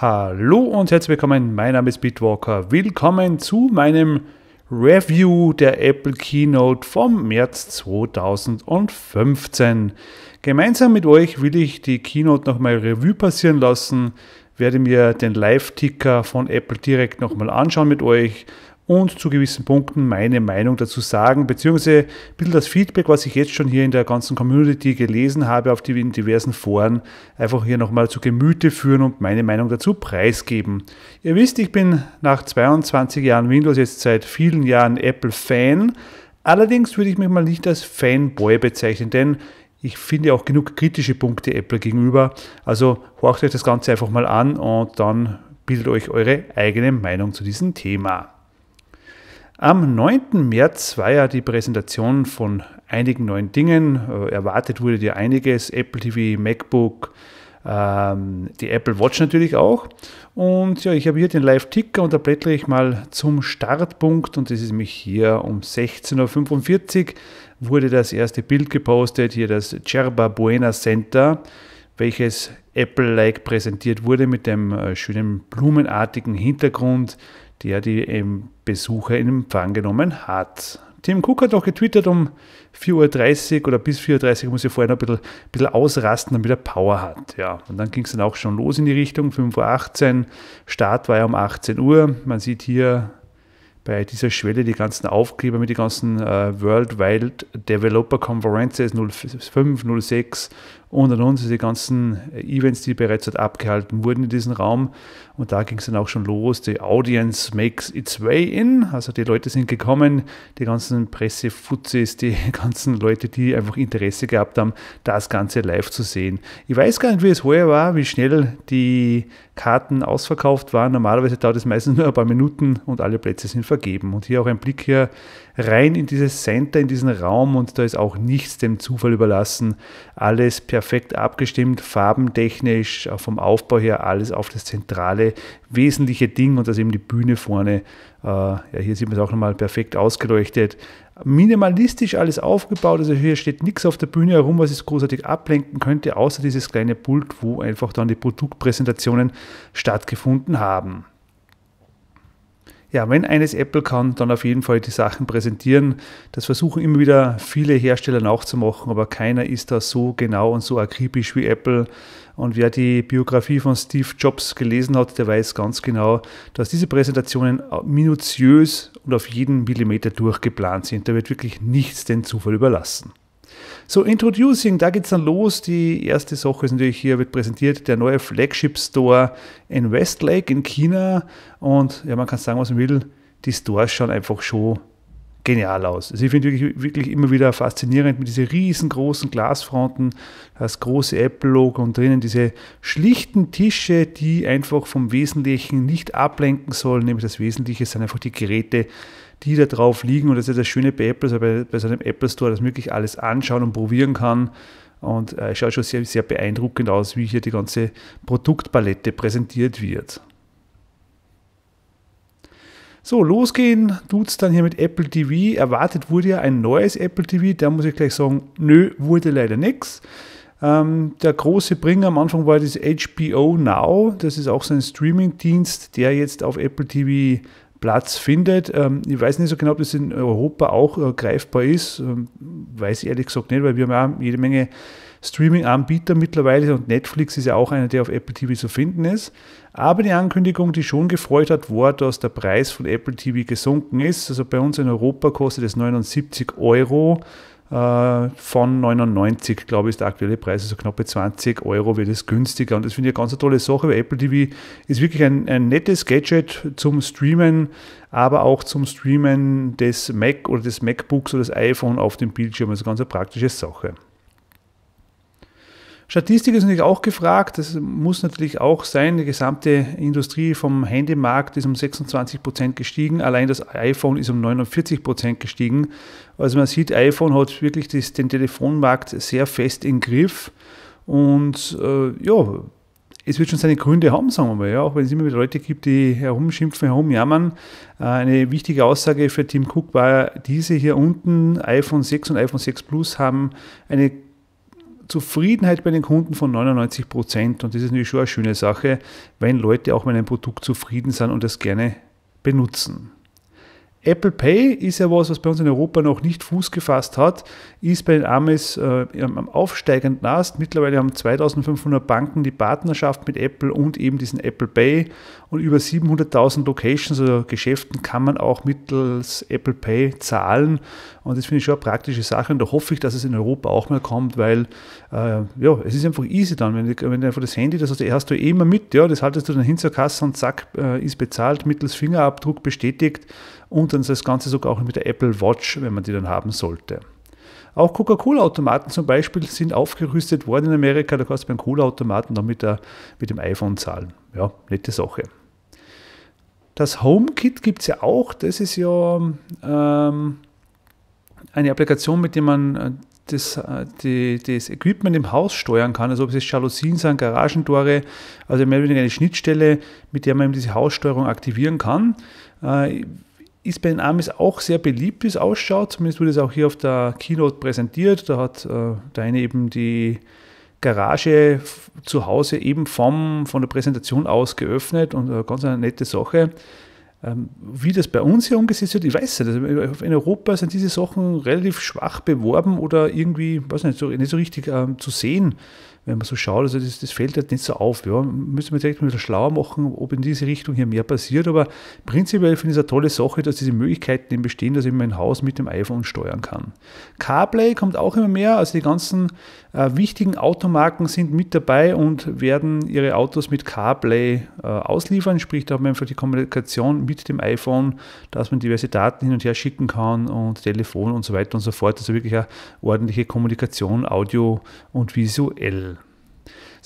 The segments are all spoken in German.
Hallo und herzlich willkommen, mein Name ist Bitwalker. Willkommen zu meinem Review der Apple Keynote vom März 2015. Gemeinsam mit euch will ich die Keynote nochmal Revue passieren lassen, werde mir den Live-Ticker von Apple direkt nochmal anschauen mit euch, und zu gewissen Punkten meine Meinung dazu sagen, beziehungsweise ein bisschen das Feedback, was ich jetzt schon hier in der ganzen Community gelesen habe, auf die, in diversen Foren, einfach hier nochmal zu Gemüte führen und meine Meinung dazu preisgeben. Ihr wisst, ich bin nach 22 Jahren Windows jetzt seit vielen Jahren Apple-Fan. Allerdings würde ich mich mal nicht als Fanboy bezeichnen, denn ich finde auch genug kritische Punkte Apple gegenüber. Also horcht euch das Ganze einfach mal an und dann bildet euch eure eigene Meinung zu diesem Thema. Am 9. März war ja die Präsentation von einigen neuen Dingen. Äh, erwartet wurde dir einiges. Apple TV, MacBook, ähm, die Apple Watch natürlich auch. Und ja, ich habe hier den Live-Ticker und da blättere ich mal zum Startpunkt. Und das ist nämlich hier um 16.45 Uhr wurde das erste Bild gepostet. Hier das Cherba Buena Center, welches Apple-like präsentiert wurde mit dem äh, schönen blumenartigen Hintergrund der die Besucher in Empfang genommen hat. Tim Cook hat auch getwittert um 4.30 Uhr oder bis 4.30 Uhr muss ich vorher noch ein bisschen, ein bisschen ausrasten, damit er Power hat. Ja, und dann ging es dann auch schon los in die Richtung, 5.18 Uhr, Start war ja um 18 Uhr. Man sieht hier bei dieser Schwelle die ganzen Aufkleber mit den ganzen äh, World Wild Developer Conferences 05, 06, und an uns die ganzen äh, Events, die bereits dort abgehalten wurden in diesem Raum. Und da ging es dann auch schon los. Die Audience makes its way in. Also die Leute sind gekommen, die ganzen Pressefuzis, die ganzen Leute, die einfach Interesse gehabt haben, das Ganze live zu sehen. Ich weiß gar nicht, wie es heuer war, wie schnell die Karten ausverkauft waren. Normalerweise dauert es meistens nur ein paar Minuten und alle Plätze sind vergeben. Und hier auch ein Blick hier rein in dieses Center, in diesen Raum und da ist auch nichts dem Zufall überlassen. Alles per perfekt abgestimmt, farbentechnisch, vom Aufbau her alles auf das zentrale, wesentliche Ding und das eben die Bühne vorne. Äh, ja, hier sieht man es auch nochmal perfekt ausgeleuchtet. Minimalistisch alles aufgebaut, also hier steht nichts auf der Bühne herum, was es großartig ablenken könnte, außer dieses kleine Pult, wo einfach dann die Produktpräsentationen stattgefunden haben ja, wenn eines Apple kann, dann auf jeden Fall die Sachen präsentieren. Das versuchen immer wieder viele Hersteller nachzumachen, aber keiner ist da so genau und so akribisch wie Apple. Und wer die Biografie von Steve Jobs gelesen hat, der weiß ganz genau, dass diese Präsentationen minutiös und auf jeden Millimeter durchgeplant sind. Da wird wirklich nichts den Zufall überlassen. So, Introducing, da geht es dann los. Die erste Sache ist natürlich hier, wird präsentiert der neue Flagship Store in Westlake in China. Und ja, man kann sagen, was man will, die Stores schauen einfach schon genial aus. Also ich finde wirklich, wirklich immer wieder faszinierend mit diesen riesengroßen Glasfronten, das große Apple-Logo und drinnen diese schlichten Tische, die einfach vom Wesentlichen nicht ablenken sollen, nämlich das Wesentliche sind einfach die Geräte, die da drauf liegen. Und das ist das Schöne bei Apple, also bei, bei so einem Apple Store, dass man wirklich alles anschauen und probieren kann. Und äh, es äh, schaut schon sehr, sehr beeindruckend aus, wie hier die ganze Produktpalette präsentiert wird. So, losgehen tut es dann hier mit Apple TV. Erwartet wurde ja ein neues Apple TV. Da muss ich gleich sagen, nö, wurde leider nichts. Ähm, der große Bringer am Anfang war das HBO Now. Das ist auch so ein Streaming-Dienst, der jetzt auf Apple TV Platz findet. Ähm, ich weiß nicht so genau, ob das in Europa auch äh, greifbar ist. Ähm, weiß ich ehrlich gesagt nicht, weil wir haben ja jede Menge Streaming-Anbieter mittlerweile und Netflix ist ja auch einer, der auf Apple TV zu finden ist. Aber die Ankündigung, die schon gefreut hat, war, dass der Preis von Apple TV gesunken ist. Also bei uns in Europa kostet es 79 Euro äh, von 99, glaube ich, ist der aktuelle Preis, also knappe 20 Euro wird es günstiger. Und das finde ich eine ganz tolle Sache, weil Apple TV ist wirklich ein, ein, nettes Gadget zum Streamen, aber auch zum Streamen des Mac oder des MacBooks oder des iPhone auf dem Bildschirm. Also ganz eine praktische Sache. Statistik ist natürlich auch gefragt. Das muss natürlich auch sein. Die gesamte Industrie vom Handymarkt ist um 26 Prozent gestiegen. Allein das iPhone ist um 49 Prozent gestiegen. Also man sieht, iPhone hat wirklich das, den Telefonmarkt sehr fest im Griff. Und äh, ja, es wird schon seine Gründe haben, sagen wir mal, ja, auch wenn es immer wieder Leute gibt, die herumschimpfen, herumjammern. Äh, eine wichtige Aussage für Tim Cook war diese hier unten, iPhone 6 und iPhone 6 Plus haben eine Zufriedenheit bei den Kunden von 99 Prozent. Und das ist natürlich schon eine schöne Sache, wenn Leute auch mit einem Produkt zufrieden sind und es gerne benutzen. Apple Pay ist ja was, was bei uns in Europa noch nicht Fuß gefasst hat, ist bei den Amis äh, am aufsteigenden Ast. Mittlerweile haben 2500 Banken die Partnerschaft mit Apple und eben diesen Apple Pay und über 700.000 Locations oder Geschäften kann man auch mittels Apple Pay zahlen und das finde ich schon eine praktische Sache und da hoffe ich, dass es in Europa auch mal kommt, weil äh, ja, es ist einfach easy dann, wenn, wenn du einfach das Handy, das hast du eh, eh immer mit, ja, das haltest du dann hin zur Kasse und zack, äh, ist bezahlt, mittels Fingerabdruck bestätigt, und dann das Ganze sogar auch mit der Apple Watch, wenn man die dann haben sollte. Auch Coca-Cola-Automaten zum Beispiel sind aufgerüstet worden in Amerika. Da kannst du beim Cola-Automaten dann mit, der, mit dem iPhone zahlen. Ja, nette Sache. Das HomeKit gibt es ja auch. Das ist ja ähm, eine Applikation, mit der man äh, das, äh, die, das Equipment im Haus steuern kann, also ob es jetzt Jalousien sind, Garagentore, also mehr oder weniger eine Schnittstelle, mit der man eben diese Haussteuerung aktivieren kann. Äh, ist bei den Amis auch sehr beliebt, wie es ausschaut. Zumindest wurde es auch hier auf der Keynote präsentiert. Da hat äh, der eine eben die Garage zu Hause eben vom, von der Präsentation aus geöffnet und äh, ganz eine nette Sache. Ähm, wie das bei uns hier umgesetzt wird, ich weiß nicht. Also äh, in Europa sind diese Sachen relativ schwach beworben oder irgendwie, weiß nicht, so, nicht so richtig ähm, zu sehen wenn man so schaut, also das, das fällt halt nicht so auf. Ja. Müssen wir direkt mal wieder schlauer machen, ob in diese Richtung hier mehr passiert. Aber prinzipiell finde ich es eine tolle Sache, dass diese Möglichkeiten eben bestehen, dass ich mein Haus mit dem iPhone steuern kann. CarPlay kommt auch immer mehr, also die ganzen äh, wichtigen Automarken sind mit dabei und werden ihre Autos mit CarPlay äh, ausliefern. Sprich, da haben wir einfach die Kommunikation mit dem iPhone, dass man diverse Daten hin und her schicken kann und Telefon und so weiter und so fort. Also wirklich eine ordentliche Kommunikation, Audio und visuell.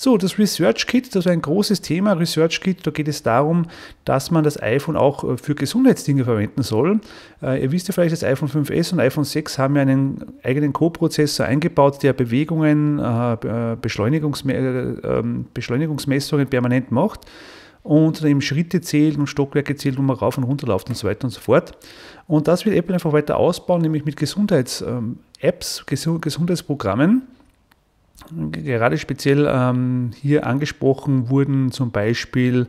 So, das Research Kit, das ist ein großes Thema. Research Kit, da geht es darum, dass man das iPhone auch äh, für Gesundheitsdinge verwenden soll. Äh, ihr wisst ja vielleicht, das iPhone 5S und iPhone 6 haben ja einen eigenen Co-Prozessor eingebaut, der Bewegungen, äh, ähm, Beschleunigungsmessungen permanent macht und eben Schritte zählt und Stockwerke zählt, wo man rauf und runter läuft und so weiter und so fort. Und das wird Apple einfach weiter ausbauen, nämlich mit Gesundheits-Apps, ähm, Gesundheitsprogrammen. Gerade speziell ähm, hier angesprochen wurden zum Beispiel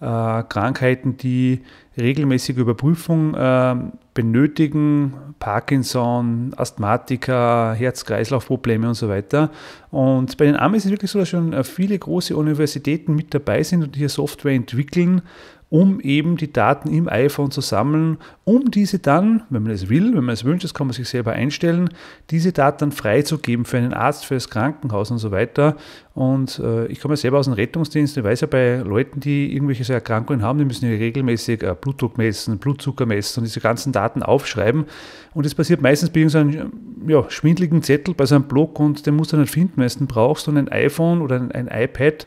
äh, Krankheiten, die regelmäßige Überprüfung äh, benötigen, Parkinson, Asthmatika, Herz-Kreislauf-Probleme und so weiter. Und bei den Amis ist es wirklich so, dass schon äh, viele große Universitäten mit dabei sind und hier Software entwickeln, um eben die Daten im iPhone zu sammeln, um diese dann, wenn man es will, wenn man es wünscht, das kann man sich selber einstellen, diese Daten dann freizugeben für einen Arzt, für das Krankenhaus und so weiter. Und äh, ich komme ja selber aus dem Rettungsdienst, ich weiß ja bei Leuten, die irgendwelche so Erkrankungen haben, die müssen ja regelmäßig äh, Blutdruck messen, Blutzucker messen und diese ganzen Daten aufschreiben. Und das passiert meistens bei irgendeinem ja, schwindligen Zettel, bei so einem Block und den musst du dann finden, wenn du brauchst und ein iPhone oder ein, ein iPad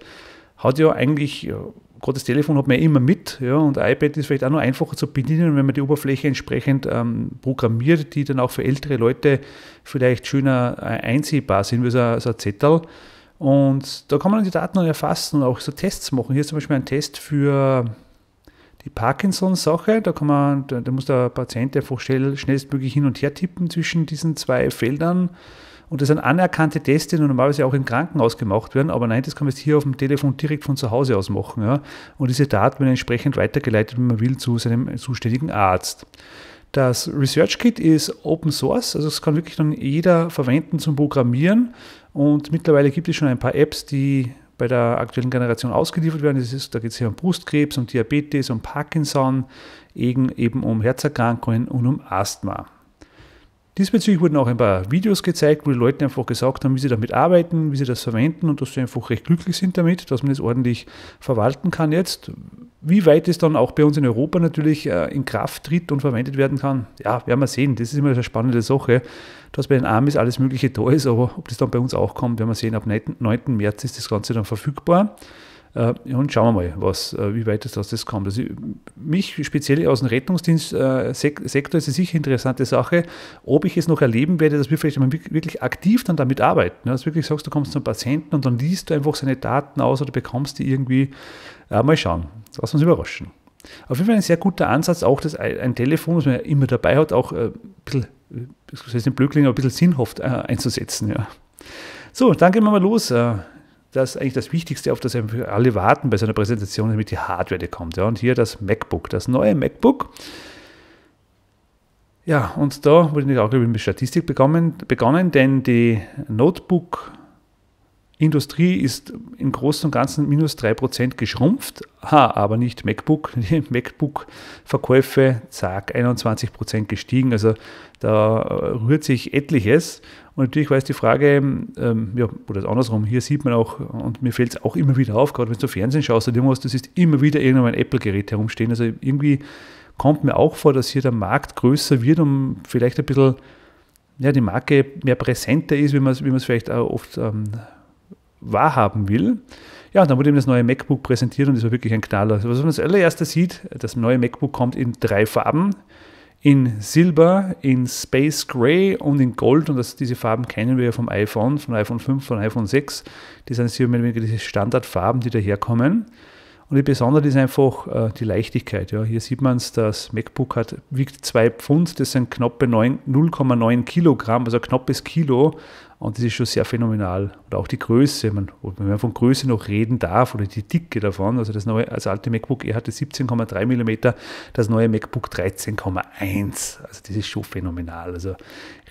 hat ja eigentlich äh, gerade das Telefon hat man ja immer mit, ja, und iPad ist vielleicht auch noch einfacher zu bedienen, wenn man die Oberfläche entsprechend ähm, programmiert, die dann auch für ältere Leute vielleicht schöner äh, einsehbar sind, wie so, ein, so ein Zettel. Und da kann man die Daten dann erfassen und auch so Tests machen. Hier ist zum Beispiel ein Test für die Parkinson-Sache, da kann man, da, da muss der Patient einfach schnell, schnellstmöglich hin und her tippen zwischen diesen zwei Feldern und das sind anerkannte Tests, die normalerweise auch im Krankenhaus gemacht werden. Aber nein, das kann man jetzt hier auf dem Telefon direkt von zu Hause aus machen. Ja. Und diese Daten werden entsprechend weitergeleitet, wenn man will, zu seinem zuständigen Arzt. Das Research Kit ist Open Source, also es kann wirklich dann jeder verwenden zum Programmieren. Und mittlerweile gibt es schon ein paar Apps, die bei der aktuellen Generation ausgeliefert werden. Ist, da geht es hier um Brustkrebs, um Diabetes, um Parkinson, eben, eben um Herzerkrankungen und um Asthma. Diesbezüglich wurden auch ein paar Videos gezeigt, wo die Leute einfach gesagt haben, wie sie damit arbeiten, wie sie das verwenden und dass sie einfach recht glücklich sind damit, dass man das ordentlich verwalten kann jetzt. Wie weit es dann auch bei uns in Europa natürlich äh, in Kraft tritt und verwendet werden kann, ja, werden wir sehen. Das ist immer eine spannende Sache, dass bei den Amis alles Mögliche da ist, aber ob das dann bei uns auch kommt, werden wir sehen. Ab 9. März ist das Ganze dann verfügbar. Äh, und schauen wir mal, was, äh, wie weit das, das kommt. Also mich speziell aus dem Rettungsdienstsektor ist es sicher eine interessante Sache, ob ich es noch erleben werde, dass wir vielleicht mal wirklich aktiv dann damit arbeiten. Dass du wirklich sagst, du kommst zum Patienten und dann liest du einfach seine Daten aus oder bekommst die irgendwie. Äh, mal schauen, lass uns überraschen. Auf jeden Fall ein sehr guter Ansatz, auch das, ein Telefon, das man ja immer dabei hat, auch ein bisschen, das heißt ein Blödling, ein bisschen sinnhaft einzusetzen. Ja. So, dann gehen wir mal los das eigentlich das Wichtigste, auf das alle warten bei so einer Präsentation, damit die Hardware, die kommt. Ja. Und hier das MacBook, das neue MacBook. Ja, und da wurde ich auch über Statistik begonnen, begonnen denn die Notebook- Industrie ist im Großen und Ganzen minus 3% geschrumpft, ha, aber nicht MacBook. Die MacBook-Verkäufe, zack, 21% gestiegen. Also da äh, rührt sich etliches. Und natürlich war es die Frage, ähm, ja, oder andersrum, hier sieht man auch, und mir fällt es auch immer wieder auf, gerade wenn du Fernsehen schaust oder irgendwas, das ist immer wieder irgendwann ein Apple-Gerät herumstehen. Also irgendwie kommt mir auch vor, dass hier der Markt größer wird, um vielleicht ein bisschen ja, die Marke mehr präsenter ist, wie man es wie vielleicht auch äh, oft ähm, wahrhaben will. Ja, und dann wurde ihm das neue MacBook präsentiert und das war wirklich ein Knaller. Also, was man als allererstes sieht, das neue MacBook kommt in drei Farben. In Silber, in Space Gray und in Gold. Und das, diese Farben kennen wir ja vom iPhone, von iPhone 5, von iPhone 6. Das sind hier mehr diese Standardfarben, die daherkommen. Und die Besonderheit ist einfach äh, die Leichtigkeit. Ja. Hier sieht man es, das MacBook hat, wiegt 2 Pfund, das sind knappe 0,9 Kilogramm, also knappes Kilo. Und das ist schon sehr phänomenal. Und auch die Größe, man, wenn man von Größe noch reden darf oder die Dicke davon, also das neue, also alte MacBook er hatte 17,3 mm, das neue MacBook 13,1. Also das ist schon phänomenal. Also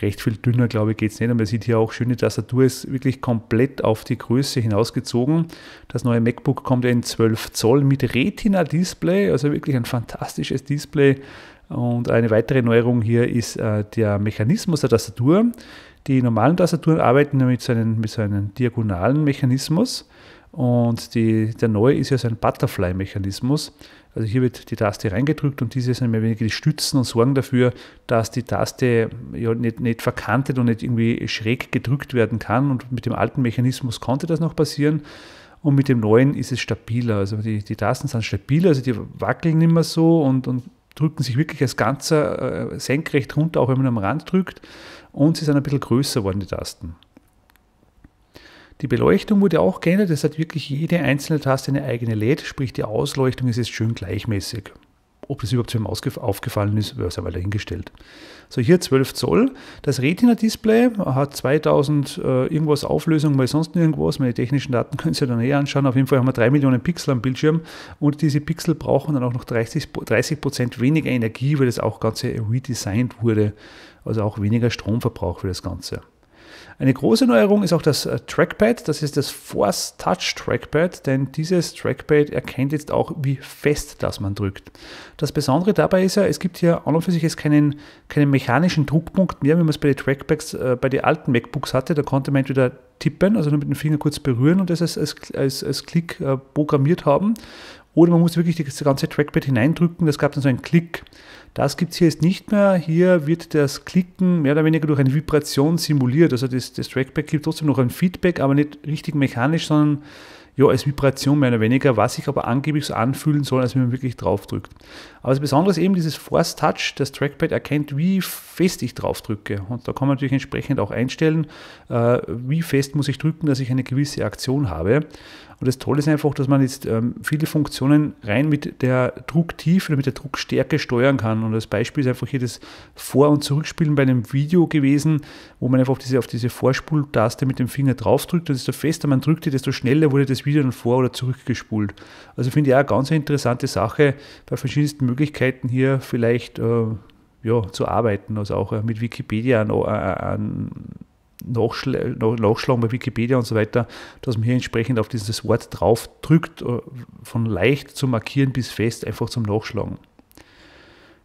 recht viel dünner, glaube ich, geht es nicht. Und man sieht hier auch, schöne Tastatur ist wirklich komplett auf die Größe hinausgezogen. Das neue MacBook kommt in 12 Zoll mit Retina-Display, also wirklich ein fantastisches Display. Und eine weitere Neuerung hier ist äh, der Mechanismus der Tastatur. Die normalen Tastaturen arbeiten mit so einem, mit so einem diagonalen Mechanismus und die, der neue ist ja so ein Butterfly-Mechanismus. Also hier wird die Taste reingedrückt und diese sind mehr oder weniger die Stützen und sorgen dafür, dass die Taste ja nicht, nicht verkantet und nicht irgendwie schräg gedrückt werden kann. Und mit dem alten Mechanismus konnte das noch passieren. Und mit dem neuen ist es stabiler. Also die, die Tasten sind stabiler, also die wackeln nicht mehr so und, und drücken sich wirklich als Ganzer äh, senkrecht runter, auch wenn man am Rand drückt und sie sind ein bisschen größer geworden, die Tasten. Die Beleuchtung wurde auch geändert, es hat wirklich jede einzelne Taste eine eigene LED, sprich die Ausleuchtung ist jetzt schön gleichmäßig. Ob das überhaupt zu ihm aufgefallen ist, wäre es einmal dahingestellt. So, hier 12 Zoll. Das Retina-Display hat 2000 äh, irgendwas Auflösung, mal sonst irgendwas. Meine technischen Daten können Sie ja dann eh anschauen. Auf jeden Fall haben wir 3 Millionen Pixel am Bildschirm und diese Pixel brauchen dann auch noch 30, 30 Prozent weniger Energie, weil das auch Ganze redesigned wurde also auch weniger Stromverbrauch für das Ganze. Eine große Neuerung ist auch das äh, Trackpad, das ist das Force Touch Trackpad, denn dieses Trackpad erkennt jetzt auch, wie fest das man drückt. Das Besondere dabei ist ja, es gibt hier an und für sich jetzt keinen, keinen mechanischen Druckpunkt mehr, wie man es bei den Trackpads, äh, bei den alten MacBooks hatte, da konnte man entweder tippen, also nur mit dem Finger kurz berühren und das als, als, als, als Klick äh, programmiert haben oder man muss wirklich das ganze Trackpad hineindrücken, das gab dann so einen Klick. Das gibt es hier jetzt nicht mehr. Hier wird das Klicken mehr oder weniger durch eine Vibration simuliert. Also das, das Trackback gibt trotzdem noch ein Feedback, aber nicht richtig mechanisch, sondern ja, als Vibration mehr oder weniger, was sich aber angeblich so anfühlen soll, als wenn man wirklich draufdrückt. Aber das Besondere ist eben dieses Force Touch, das Trackpad erkennt, wie fest ich draufdrücke. Und da kann man natürlich entsprechend auch einstellen, äh, wie fest muss ich drücken, dass ich eine gewisse Aktion habe. Und das Tolle ist einfach, dass man jetzt ähm, viele Funktionen rein mit der Drucktiefe oder mit der Druckstärke steuern kann. Und als Beispiel ist einfach hier das Vor- und Zurückspielen bei einem Video gewesen, wo man einfach auf diese, auf diese Vorspultaste mit dem Finger draufdrückt. Und desto fester man drückte, desto schneller wurde das Video dann vor- oder zurückgespult. Also finde ich auch eine ganz interessante Sache bei verschiedensten Möglichkeiten hier vielleicht äh, ja, zu arbeiten, also auch äh, mit Wikipedia an, an nachschlagen, nachschlagen bei Wikipedia und so weiter, dass man hier entsprechend auf dieses Wort drauf drückt, äh, von leicht zu markieren bis fest einfach zum Nachschlagen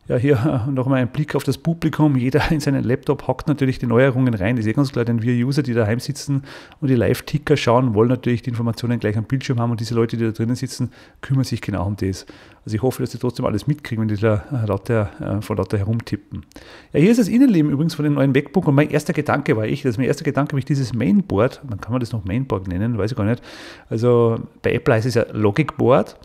ja, hier nochmal ein Blick auf das Publikum. Jeder in seinen Laptop hackt natürlich die Neuerungen rein. Das ist ja ganz klar, denn wir User, die daheim sitzen und die Live-Ticker schauen, wollen natürlich die Informationen gleich am Bildschirm haben und diese Leute, die da drinnen sitzen, kümmern sich genau um das. Also ich hoffe, dass sie trotzdem alles mitkriegen, wenn die da äh, lauter, äh, vor lauter herumtippen. Ja, hier ist das Innenleben übrigens von den neuen MacBook und mein erster Gedanke war ich, dass mein erster Gedanke war ich dieses Mainboard, man kann man das noch Mainboard nennen, weiß ich gar nicht. Also bei Apple heißt es ja Logicboard.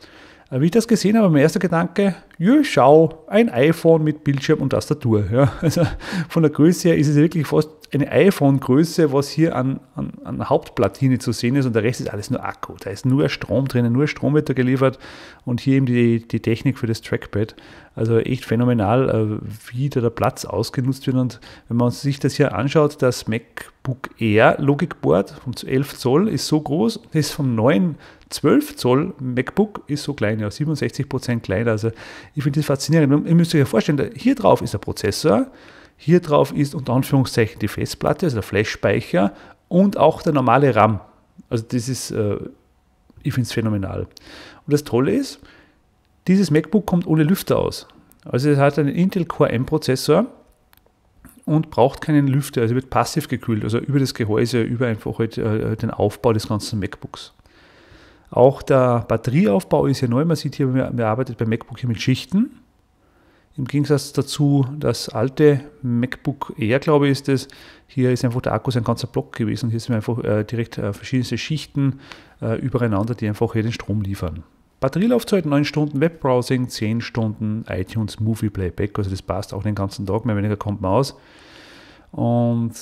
Äh, wie ich das gesehen habe, mein erster Gedanke, jö, schau, ein iPhone mit Bildschirm und Tastatur. Ja, also von der Größe her ist es wirklich fast eine iPhone-Größe, was hier an, an, an, Hauptplatine zu sehen ist und der Rest ist alles nur Akku. Da ist nur Strom drinnen, nur Strom wird da geliefert und hier eben die, die Technik für das Trackpad. Also echt phänomenal, äh, wie da der Platz ausgenutzt wird und wenn man sich das hier anschaut, das MacBook Air Logic Board vom 11 Zoll ist so groß, das ist vom 9 12 Zoll MacBook ist so klein, ja, 67 Prozent kleiner. Also ich finde das faszinierend. Ihr müsst euch ja vorstellen, hier drauf ist der Prozessor, hier drauf ist unter Anführungszeichen die Festplatte, also der Flash-Speicher und auch der normale RAM. Also das ist, äh, ich finde es phänomenal. Und das Tolle ist, dieses MacBook kommt ohne Lüfter aus. Also es hat einen Intel Core M-Prozessor und braucht keinen Lüfter, also wird passiv gekühlt, also über das Gehäuse, über einfach halt, äh, den Aufbau des ganzen MacBooks. Auch der Batterieaufbau ist ja neu. Man sieht hier, man arbeitet bei MacBook hier mit Schichten. Im Gegensatz dazu, das alte MacBook Air, glaube ich, ist es. Hier ist einfach der Akku ein ganzer Block gewesen. Hier sind einfach äh, direkt äh, verschiedenste Schichten äh, übereinander, die einfach hier den Strom liefern. Batterielaufzeit 9 Stunden, Webbrowsing 10 Stunden, iTunes Movie Playback. Also das passt auch den ganzen Tag, mehr oder weniger kommt man aus. Und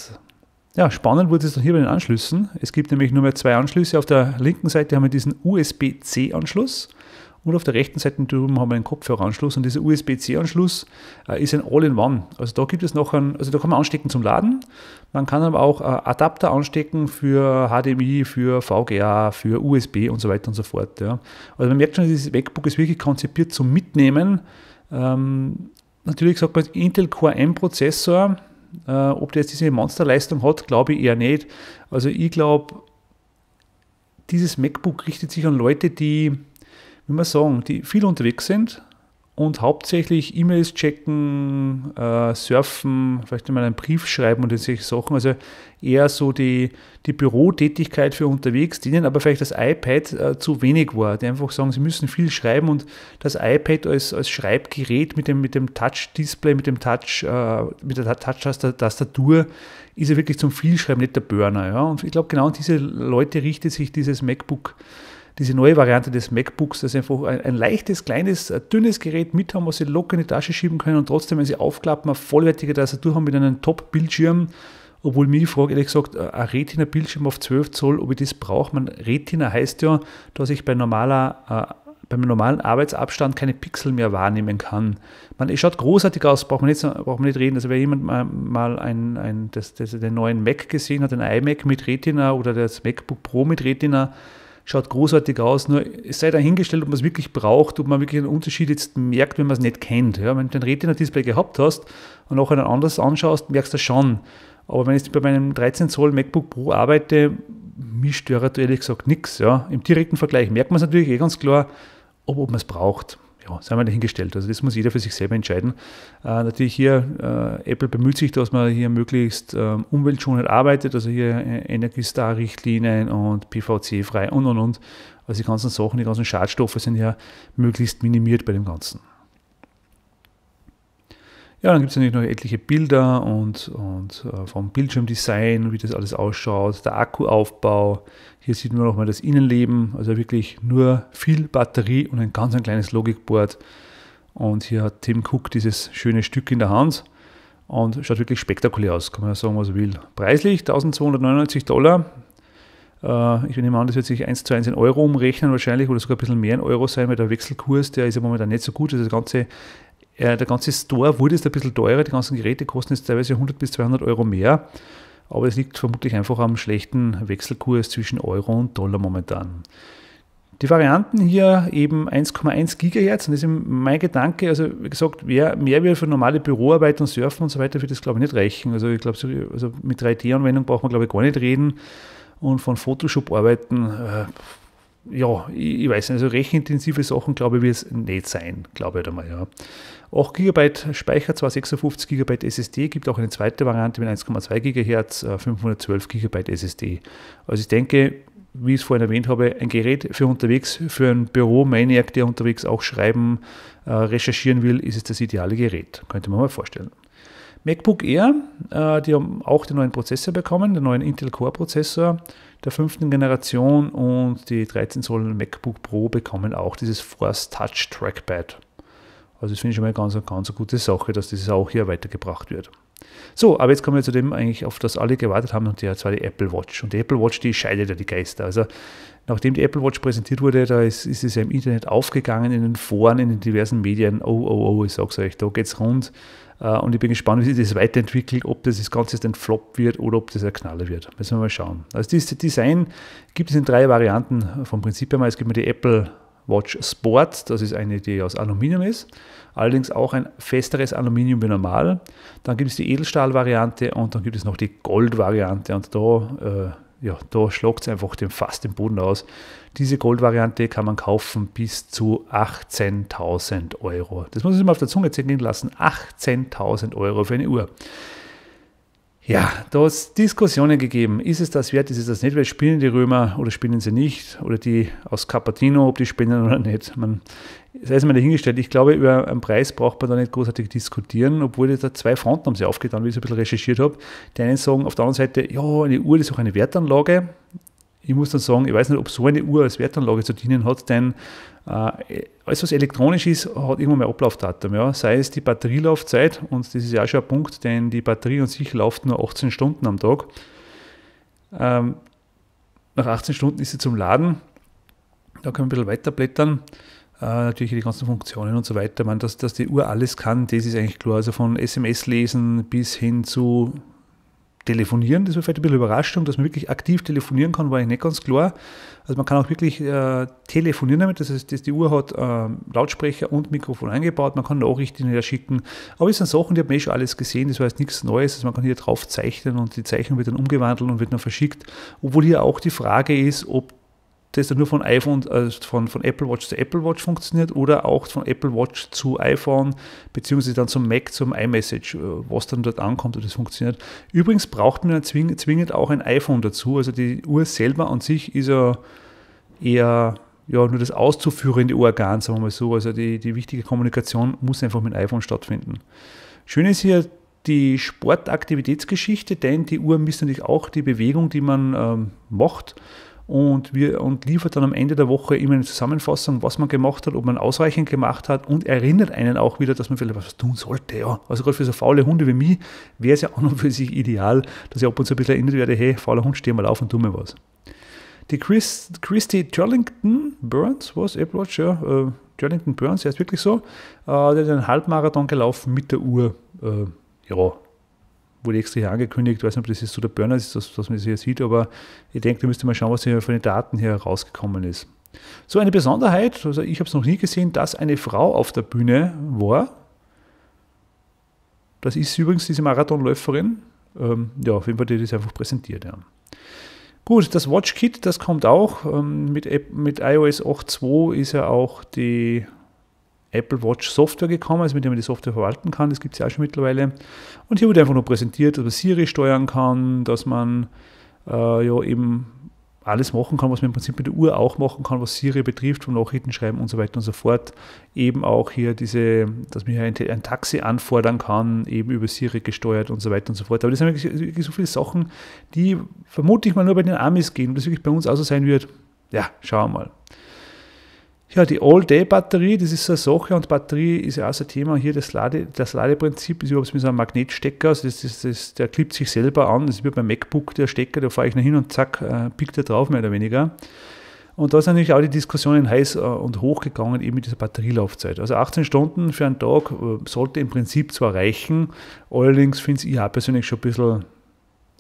ja, spannend wurde es dann hier bei den Anschlüssen. Es gibt nämlich nur mehr zwei Anschlüsse. Auf der linken Seite haben wir diesen USB-C-Anschluss und auf der rechten Seite drüben haben wir einen Kopfhöreranschluss. Und dieser USB-C-Anschluss äh, ist ein All-in-One. Also da gibt es noch einen, also da kann man anstecken zum Laden. Man kann aber auch äh, Adapter anstecken für HDMI, für VGA, für USB und so weiter und so fort. Ja. Also man merkt schon, dieses MacBook ist wirklich konzipiert zum Mitnehmen. Ähm, natürlich sagt man Intel Core M-Prozessor äh, ob der jetzt diese Monsterleistung hat, glaube ich eher nicht. Also ich glaube, dieses MacBook richtet sich an Leute, die, wie man sagen, die viel unterwegs sind, und hauptsächlich E-Mails checken, äh, surfen, vielleicht mal einen Brief schreiben und solche Sachen. Also eher so die, die Bürotätigkeit für unterwegs, denen aber vielleicht das iPad äh, zu wenig war. Die einfach sagen, sie müssen viel schreiben und das iPad als, als Schreibgerät mit dem, mit dem Touch-Display, mit Touch, äh, mit der Touch-Tastatur ist ja wirklich zum Vielschreiben, nicht der Burner. Ja? Und ich glaube, genau an diese Leute richtet sich dieses MacBook diese neue Variante des MacBooks, das einfach ein, ein leichtes, kleines, äh, dünnes Gerät mit haben, was Sie locker in die Tasche schieben können und trotzdem, wenn Sie aufklappen, eine vollwertige Tastatur haben mit einem Top-Bildschirm. Obwohl mich die Frage ehrlich gesagt, äh, ein Retina-Bildschirm auf 12 Zoll, ob ich das brauche. Man, Retina heißt ja, dass ich bei normaler äh, beim normalen Arbeitsabstand keine Pixel mehr wahrnehmen kann. Man, es schaut großartig aus, braucht man nicht, braucht man nicht reden. Also wer jemand mal, mal ein, ein, das, das, den neuen Mac gesehen hat, den iMac mit Retina oder das MacBook Pro mit Retina, schaut großartig aus, nur es sei dahingestellt, ob man es wirklich braucht, ob man wirklich einen Unterschied jetzt merkt, wenn man es nicht kennt. Ja, wenn du ein Retina-Display gehabt hast und auch einen anders anschaust, merkst du das schon. Aber wenn ich jetzt bei meinem 13 Zoll MacBook Pro arbeite, mich stört ehrlich gesagt nichts. Ja. Im direkten Vergleich merkt man es natürlich eh ganz klar, ob, ob man es braucht ja, sind wir dahingestellt. Also das muss jeder für sich selber entscheiden. Äh, natürlich hier, äh, Apple bemüht sich, dass man hier möglichst ähm, umweltschonend arbeitet, also hier äh, Energiestar-Richtlinien und PVC-frei und und und. Also die ganzen Sachen, die ganzen Schadstoffe sind ja möglichst minimiert bei dem Ganzen. Ja, dann gibt es natürlich noch etliche Bilder und, und äh, vom Bildschirmdesign, wie das alles ausschaut, der Akkuaufbau. Hier sieht man nochmal das Innenleben, also wirklich nur viel Batterie und ein ganz ein kleines Logikboard. Und hier hat Tim Cook dieses schöne Stück in der Hand und schaut wirklich spektakulär aus, kann man ja sagen, was er will. Preislich 1299 Dollar. Äh, ich nehme an, das wird sich 1 zu 1 in Euro umrechnen wahrscheinlich oder sogar ein bisschen mehr in Euro sein, weil der Wechselkurs, der ist ja momentan nicht so gut. das also ist das ganze äh, der ganze Store wurde jetzt ein bisschen teurer, die ganzen Geräte kosten jetzt teilweise 100 bis 200 Euro mehr, aber es liegt vermutlich einfach am schlechten Wechselkurs zwischen Euro und Dollar momentan. Die Varianten hier eben 1,1 Gigahertz und das ist mein Gedanke, also wie gesagt, mehr, mehr wird für normale Büroarbeit und Surfen und so weiter wird das glaube ich nicht reichen. Also ich glaube, also mit 3D-Anwendung braucht man glaube ich gar nicht reden und von Photoshop-Arbeiten, äh, ja, ich, ich, weiß nicht, also rechenintensive Sachen glaube ich wird es nicht sein, glaube ich einmal, ja. 8 GB Speicher, zwar 56 GB SSD, gibt auch eine zweite Variante mit 1,2 GHz, 512 GB SSD. Also ich denke, wie ich es vorhin erwähnt habe, ein Gerät für unterwegs, für einen maniac der unterwegs auch schreiben, äh, recherchieren will, ist es das ideale Gerät. Könnte man mal vorstellen. MacBook Air, äh, die haben auch den neuen Prozessor bekommen, den neuen Intel Core Prozessor der fünften Generation und die 13 Zoll MacBook Pro bekommen auch dieses Force Touch Trackpad. Also das finde ich schon mal ganz, ganz eine gute Sache, dass das auch hier weitergebracht wird. So, aber jetzt kommen wir zu dem eigentlich, auf das alle gewartet haben, und zwar die Apple Watch. Und die Apple Watch, die scheidet ja die Geister. Also nachdem die Apple Watch präsentiert wurde, da ist, ist es ja im Internet aufgegangen, in den Foren, in den diversen Medien. Oh, oh, oh, ich sag's euch, da geht's rund. Äh, und ich bin gespannt, wie sich das weiterentwickelt, ob das, das Ganze jetzt ein Flop wird oder ob das ein Knaller wird. Müssen wir mal schauen. Also dieses Design gibt es in drei Varianten vom Prinzip her Es gibt mal die Apple Watch Sport, das ist eine, die aus Aluminium ist, allerdings auch ein festeres Aluminium wie normal. Dann gibt es die Edelstahl-Variante und dann gibt es noch die Gold-Variante und da, äh, ja, da schlagt es einfach den, fast den Boden aus. Diese Gold-Variante kann man kaufen bis zu 18.000 Euro. Das muss ich mal auf der Zunge zergehen lassen. 18.000 Euro für eine Uhr ja, da hat es Diskussionen gegeben. Ist es das wert, ist es das nicht wert? Spielen die Römer oder spielen sie nicht? Oder die aus Capatino, ob die spielen oder nicht? Man, sei es mal dahingestellt, ich glaube, über einen Preis braucht man da nicht großartig diskutieren, obwohl da zwei Fronten haben sie aufgetan, wie ich so ein bisschen recherchiert habe. Die einen sagen auf der anderen Seite, ja, eine Uhr ist auch eine Wertanlage. Ich muss dann sagen, ich weiß nicht, ob so eine Uhr als Wertanlage zu dienen hat, denn äh, alles, was elektronisch ist, hat irgendwann mal Ablaufdatum. Ja? Sei es die Batterielaufzeit, und das ist ja auch schon ein Punkt, denn die Batterie an sich läuft nur 18 Stunden am Tag. Ähm, nach 18 Stunden ist sie zum Laden. Da können wir ein bisschen weiterblättern. Äh, natürlich die ganzen Funktionen und so weiter. Man, dass, dass die Uhr alles kann, das ist eigentlich klar. Also von SMS lesen bis hin zu telefonieren. Das war vielleicht ein bisschen Überraschung, dass man wirklich aktiv telefonieren kann, war ich nicht ganz klar. Also man kann auch wirklich äh, telefonieren damit, das heißt, das, die Uhr hat ähm, Lautsprecher und Mikrofon eingebaut, man kann Nachrichten her schicken. Aber es sind Sachen, die hat man eh schon alles gesehen, das war jetzt nichts Neues. Also man kann hier drauf zeichnen und die Zeichnung wird dann umgewandelt und wird dann verschickt. Obwohl hier auch die Frage ist, ob das nur von iPhone, also von, von Apple Watch zu Apple Watch funktioniert oder auch von Apple Watch zu iPhone, beziehungsweise dann zum Mac, zum iMessage, äh, was dann dort ankommt und das funktioniert. Übrigens braucht man zwingend auch ein iPhone dazu. Also die Uhr selber an sich ist ja eher ja, nur das auszuführende Organ, sagen wir mal so. Also die, die wichtige Kommunikation muss einfach mit iPhone stattfinden. Schön ist hier die Sportaktivitätsgeschichte, denn die Uhr misst natürlich auch die Bewegung, die man ähm, macht und, wir, und liefert dann am Ende der Woche immer eine Zusammenfassung, was man gemacht hat, ob man ausreichend gemacht hat und erinnert einen auch wieder, dass man vielleicht was tun sollte. Ja. Also gerade für so faule Hunde wie mich wäre es ja auch noch für sich ideal, dass ich ab und zu ein bisschen erinnert werde, hey, fauler Hund, steh mal auf und tu mir was. Die Chris, Christy Turlington Burns, was? Apple Watch, ja. Äh, Turlington Burns, er ist wirklich so. Äh, der hat einen Halbmarathon gelaufen mit der Uhr. Äh, ja, wurde extra hier angekündigt. Ich weiß nicht, ob das jetzt so der Burner ist, was man hier sieht, aber ich denke, da müsste man schauen, was hier von den Daten hier rausgekommen ist. So eine Besonderheit, also ich habe es noch nie gesehen, dass eine Frau auf der Bühne war. Das ist übrigens diese Marathonläuferin. Ähm, ja, auf jeden Fall, die das einfach präsentiert haben. Ja. Gut, das Watch Kit, das kommt auch. Ähm, mit, App, mit iOS 8.2 ist ja auch die Apple Watch Software gekommen ist, mit der man die Software verwalten kann. Das gibt es ja auch schon mittlerweile. Und hier wurde einfach nur präsentiert, dass man Siri steuern kann, dass man äh, ja eben alles machen kann, was man im Prinzip mit der Uhr auch machen kann, was Siri betrifft, vom Nachrichten schreiben und so weiter und so fort. Eben auch hier diese, dass man hier ein, ein Taxi anfordern kann, eben über Siri gesteuert und so weiter und so fort. Aber das sind wirklich, wirklich so viele Sachen, die vermute ich mal nur bei den Amis gehen, ob das wirklich bei uns auch so sein wird. Ja, schauen wir mal. Ja, die All-Day-Batterie, das ist so eine Sache und Batterie ist ja auch so ein Thema. Hier das, Lade, das Ladeprinzip ist übrigens mit so einem Magnetstecker, also das, das, das, der klippt sich selber an. Das ist wie beim MacBook der Stecker, da fahre ich nach hin und zack, äh, pickt er drauf, mehr oder weniger. Und da sind natürlich auch die Diskussionen heiß äh, und hochgegangen, eben mit dieser Batterielaufzeit. Also 18 Stunden für einen Tag äh, sollte im Prinzip zwar reichen, allerdings finde ich auch persönlich schon ein bisschen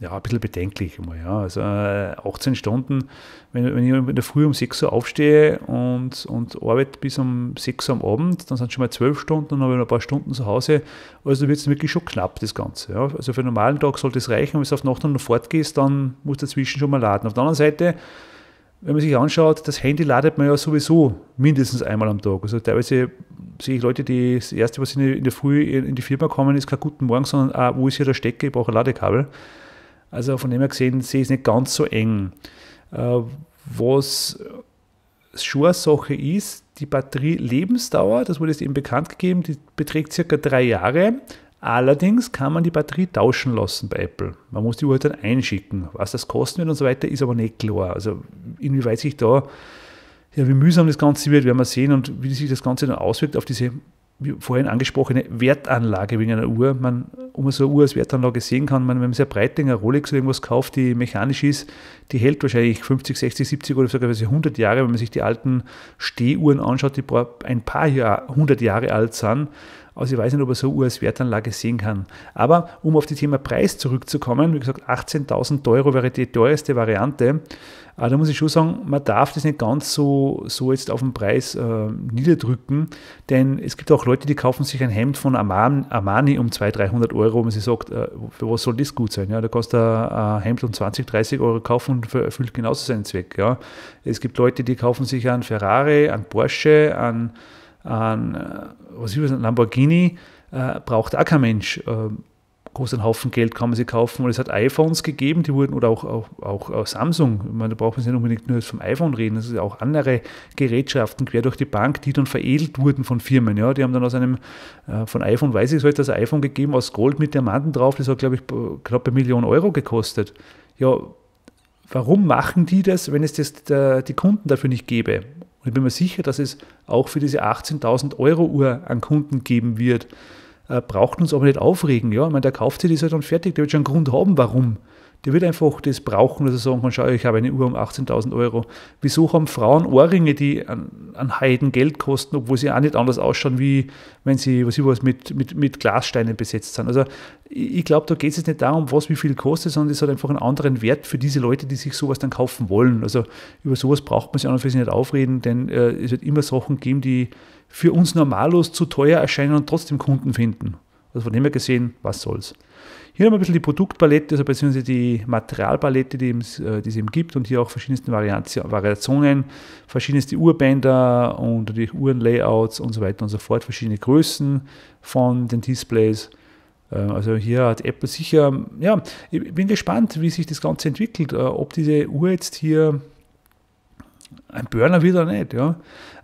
ja, ein bisschen bedenklich immer, ja. Also 18 äh, Stunden, wenn, wenn ich in der Früh um 6 Uhr aufstehe und, und arbeite bis um 6 Uhr am Abend, dann sind es schon mal 12 Stunden, dann habe ich noch ein paar Stunden zu Hause. Also wird es wirklich schon knapp, das Ganze. Ja. Also für einen normalen Tag sollte es reichen, wenn du auf Nacht noch fortgehst, dann musst du dazwischen schon mal laden. Auf der anderen Seite, wenn man sich anschaut, das Handy ladet man ja sowieso mindestens einmal am Tag. Also teilweise sehe ich Leute, die das Erste, was in der Früh in die Firma kommen, ist kein guten Morgen, sondern ah, wo ist hier der Stecker, ich brauche ein Ladekabel. Also von dem her gesehen sehe ich es nicht ganz so eng. Äh, was schon eine Sache ist, die Batterielebensdauer, das wurde jetzt eben bekannt gegeben, die beträgt circa drei Jahre. Allerdings kann man die Batterie tauschen lassen bei Apple. Man muss die Uhr dann einschicken. Was das kosten wird und so weiter, ist aber nicht klar. Also inwieweit sich da, ja, wie mühsam das Ganze wird, werden wir sehen und wie sich das Ganze dann auswirkt auf diese wie vorhin angesprochene Wertanlage wegen einer Uhr. Man, um so eine Uhr als Wertanlage sehen kann, man, wenn man sehr Breitlinger Rolex oder irgendwas kauft, die mechanisch ist, die hält wahrscheinlich 50, 60, 70 oder sogar 100 Jahre. Wenn man sich die alten Stehuhren anschaut, die ein paar Jahr, 100 Jahre alt sind, also ich weiß nicht, ob er so US-Wertanlage sehen kann. Aber um auf das Thema Preis zurückzukommen, wie gesagt, 18.000 Euro wäre die teuerste Variante. da muss ich schon sagen, man darf das nicht ganz so, so jetzt auf den Preis äh, niederdrücken, denn es gibt auch Leute, die kaufen sich ein Hemd von Armani um 200, 300 Euro, wenn sie sagt, äh, für was soll das gut sein? Ja, da du ein Hemd um 20, 30 Euro kaufen und erfüllt genauso seinen Zweck. Ja. Es gibt Leute, die kaufen sich einen Ferrari, einen Porsche, einen ein, äh, was ich weiß, ein Lamborghini äh, braucht auch kein Mensch. Äh, großen Haufen Geld, kann man sie kaufen. Und es hat iPhones gegeben, die wurden, oder auch, auch, auch, auch Samsung, ich meine, da braucht man nicht unbedingt nur vom iPhone reden, das sind auch andere Gerätschaften quer durch die Bank, die dann veredelt wurden von Firmen. Ja, die haben dann aus einem, äh, von iPhone, weiß ich es halt, das iPhone gegeben, aus Gold mit Diamanten drauf, das hat, glaube ich, äh, knapp eine Million Euro gekostet. Ja, warum machen die das, wenn es das, der, äh, die Kunden dafür nicht gäbe? Und ich bin mir sicher, dass es auch für diese 18.000 Euro Uhr an Kunden geben wird. Äh, braucht uns aber nicht aufregen. Ja? Ich meine, der kauft sich das halt dann fertig, der wird schon einen Grund haben, warum. Der wird einfach das brauchen, dass er sagen kann, schau, ich habe eine Uhr um 18.000 Euro. Wieso haben Frauen Ohrringe, die an, an Heiden Geld kosten, obwohl sie auch nicht anders ausschauen, wie wenn sie, was ich weiß, mit, mit, mit Glassteinen besetzt sind. Also ich, ich glaube, da geht es nicht darum, was wie viel kostet, sondern es hat einfach einen anderen Wert für diese Leute, die sich sowas dann kaufen wollen. Also über sowas braucht man sich auch und für sich nicht aufreden, denn äh, es wird immer Sachen geben, die für uns normallos zu teuer erscheinen und trotzdem Kunden finden. Also von dem her gesehen, was soll's. Hier haben wir ein bisschen die Produktpalette, also beziehungsweise die Materialpalette, die, äh, die es eben gibt und hier auch verschiedenste Variationen, verschiedenste Uhrbänder und natürlich Uhrenlayouts und so weiter und so fort, verschiedene Größen von den Displays. Äh, also hier hat Apple sicher, ja, ich bin gespannt, wie sich das Ganze entwickelt, äh, ob diese Uhr jetzt hier ein Burner wird oder nicht, ja.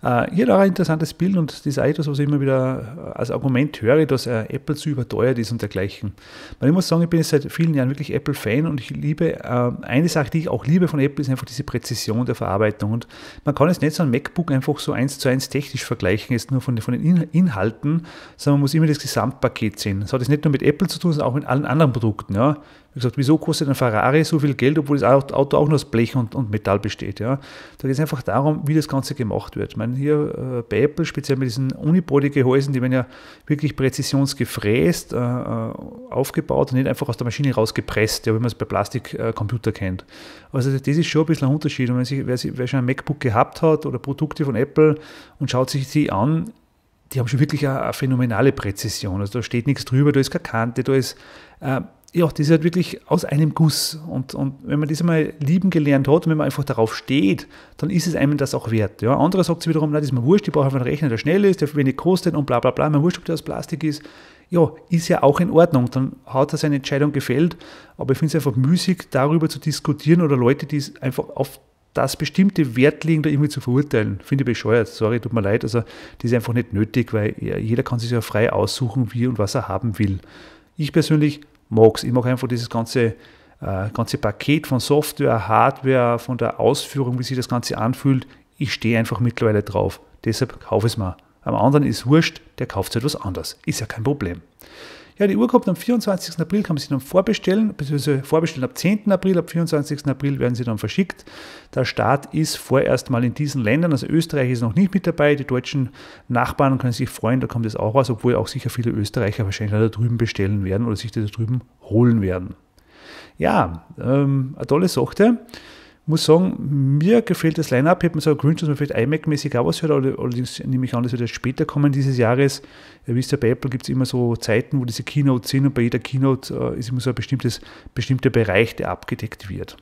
Hier äh, noch ein interessantes Bild und das ist auch etwas, was ich immer wieder äh, als Argument höre, dass äh, Apple zu überteuert ist und dergleichen. Weil ich muss sagen, ich bin seit vielen Jahren wirklich Apple-Fan und ich liebe, eine Sache, die ich auch liebe von Apple, ist einfach diese Präzision der Verarbeitung. Und man kann jetzt nicht so ein MacBook einfach so eins zu eins technisch vergleichen, jetzt nur von den Inhalten, sondern man muss immer das Gesamtpaket sehen. Das hat jetzt nicht nur mit Apple zu tun, sondern auch mit allen anderen Produkten. Ja gesagt, wieso kostet ein Ferrari so viel Geld, obwohl das Auto auch nur aus Blech und, und Metall besteht? Ja? Da geht es einfach darum, wie das Ganze gemacht wird. Ich meine, hier äh, bei Apple, speziell mit diesen Unibody-Gehäusen, die werden ja wirklich präzisionsgefräst, äh, äh aufgebaut und nicht einfach aus der Maschine rausgepresst, ja, wie man es bei Plastikcomputer äh, kennt. Also das ist schon ein bisschen ein Unterschied. Und wenn sich, wer, wer schon ein MacBook gehabt hat oder Produkte von Apple und schaut sich die an, die haben schon wirklich eine, eine phänomenale Präzision. Also da steht nichts drüber, da ist keine Kante, da ist äh, ja, das ist halt wirklich aus einem Guss. Und, und wenn man das einmal lieben gelernt hat und wenn man einfach darauf steht, dann ist es einem das auch wert. Ja, anderer sagt sich wiederum, na, das ist mir wurscht, ich brauche einfach einen Rechner, der schnell ist, der wenig kostet und bla bla bla, mir wurscht, ob der aus Plastik ist. Ja, ist ja auch in Ordnung, dann hat er seine Entscheidung gefällt. Aber ich finde es einfach müßig, darüber zu diskutieren oder Leute, die es einfach auf das bestimmte Wert legen, da irgendwie zu verurteilen. Finde ich bescheuert. Sorry, tut mir leid. Also, das ist einfach nicht nötig, weil jeder kann sich ja frei aussuchen, wie und was er haben will. Ich persönlich magst. Ich mag einfach dieses ganze, äh, ganze Paket von Software, Hardware, von der Ausführung, wie sich das Ganze anfühlt. Ich stehe einfach mittlerweile drauf. Deshalb kaufe ich es mal. Am anderen ist wurscht, der kauft sich etwas anders. Ist ja kein Problem. Ja, die Uhr kommt am 24. April, kann man sie dann vorbestellen, beziehungsweise vorbestellen ab 10. April, ab 24. April werden sie dann verschickt. Der Start ist vorerst mal in diesen Ländern, also Österreich ist noch nicht mit dabei, die deutschen Nachbarn können sich freuen, da kommt es auch raus, obwohl auch sicher viele Österreicher wahrscheinlich da drüben bestellen werden oder sich da drüben holen werden. Ja, ähm, eine tolle Sache muss sagen, mir gefällt das Line-Up. Ich habe mir so gewünscht, dass man vielleicht iMac-mäßig auch was hört. Allerdings nehme ich an, das wird erst später kommen dieses Jahres. Ihr wisst ja, bei Apple gibt es immer so Zeiten, wo diese Keynotes sind und bei jeder Keynote äh, ist immer so ein bestimmtes, bestimmter Bereich, der abgedeckt wird.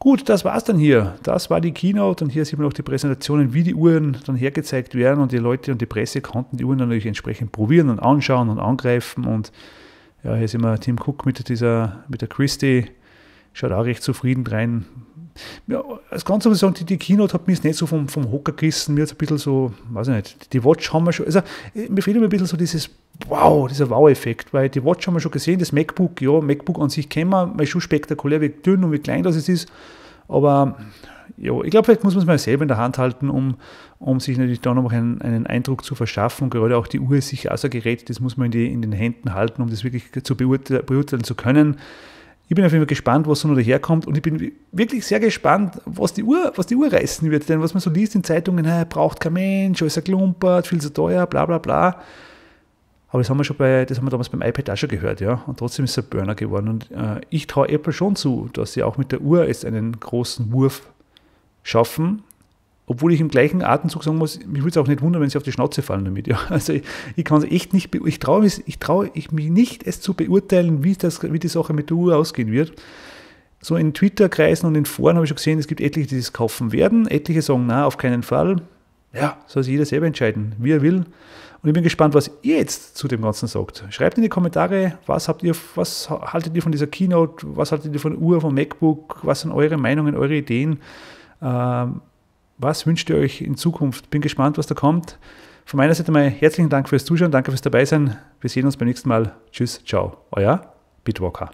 Gut, das war's dann hier. Das war die Keynote und hier sieht man auch die Präsentationen, wie die Uhren dann hergezeigt werden und die Leute und die Presse konnten die Uhren natürlich entsprechend probieren und anschauen und angreifen und ja, hier ist immer Tim Cook mit dieser, mit der Christie, schaut auch recht zufrieden rein, als das Ganze muss ich sagen, die, die Keynote hat mich nicht so vom, vom Hocker gerissen, mir jetzt ein bisschen so, weiß ich nicht, die Watch haben wir schon, also äh, mir fehlt immer ein bisschen so dieses Wow, dieser Wow-Effekt, weil die Watch haben wir schon gesehen, das MacBook, ja, MacBook an sich kennen wir, mal schon spektakulär, wie dünn und wie klein das ist, aber ja, ich glaube, vielleicht muss man es mal selber in der Hand halten, um, um sich natürlich da noch einen, einen Eindruck zu verschaffen. gerade auch die Uhr ist sicher auch so ein Gerät, das muss man in, die, in den Händen halten, um das wirklich zu beurteilen, beurteilen zu können ich bin auf jeden Fall gespannt, was so noch daherkommt und ich bin wirklich sehr gespannt, was die Uhr, was die Uhr reißen wird. Denn was man so liest in Zeitungen, hey, braucht kein Mensch, alles erklumpert, viel zu teuer, bla bla bla. Aber das haben wir schon bei, das haben wir damals beim iPad auch schon gehört, ja. Und trotzdem ist es ein Burner geworden. Und äh, ich traue Apple schon zu, dass sie auch mit der Uhr jetzt einen großen Wurf schaffen. Obwohl ich im gleichen Atemzug sagen muss, mich würde es auch nicht wundern, wenn sie auf die Schnauze fallen damit. Ja, also ich, ich kann es echt nicht, ich traue ich trau, mich nicht, es zu beurteilen, wie, das, wie die Sache mit der Uhr ausgehen wird. So in Twitter-Kreisen und in Foren habe ich schon gesehen, es gibt etliche, die das kaufen werden, etliche sagen, na, auf keinen Fall. Ja, soll sich jeder selber entscheiden, wie er will. Und ich bin gespannt, was ihr jetzt zu dem Ganzen sagt. Schreibt in die Kommentare, was habt ihr, was haltet ihr von dieser Keynote, was haltet ihr von der Uhr, vom MacBook, was sind eure Meinungen, eure Ideen. Ähm, was wünscht ihr euch in Zukunft? Bin gespannt, was da kommt. Von meiner Seite mal herzlichen Dank fürs Zuschauen, danke fürs Dabeisein. Wir sehen uns beim nächsten Mal. Tschüss, ciao, euer Bitwalker.